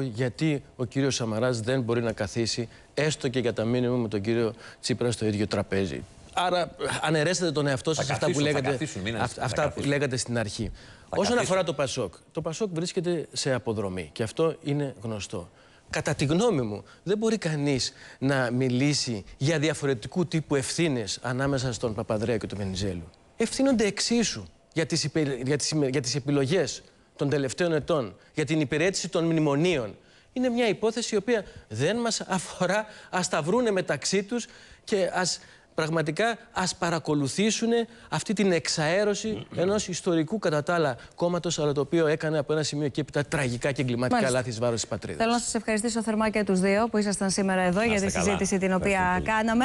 γιατί ο κύριος Σαμαράς δεν μπορεί να καθίσει έστω και για τα μήνυμα με τον κύριο Τσίπρα στο ίδιο τραπέζι. Άρα, αναιρέσετε τον εαυτό σας αυτά, που λέγατε, αυτά που λέγατε στην αρχή. Όσον αφορά το Πασόκ, το Πασόκ βρίσκεται σε αποδρομή και αυτό είναι γνωστό. Κατά τη γνώμη μου, δεν μπορεί κανείς να μιλήσει για διαφορετικού τύπου ευθύνες ανάμεσα στον Παπαδρέα και τον Βενιζέλου. Ευθύνονται εξίσου για τις επιλογές των τελευταίων ετών για την υπηρέτηση των μνημονίων είναι μια υπόθεση η οποία δεν μας αφορά. Ας τα βρούνε μεταξύ τους και ας πραγματικά ας παρακολουθήσουν αυτή την εξαέρωση ενός ιστορικού κατά τα άλλα κόμματος αλλά το οποίο έκανε από ένα σημείο και έπειτα τραγικά και εγκληματικά Μάλιστα. λάθη βάρος της πατρίδας. Θέλω να σας ευχαριστήσω θερμά και τους δύο που ήσασταν σήμερα εδώ για τη συζήτηση την οποία κάναμε.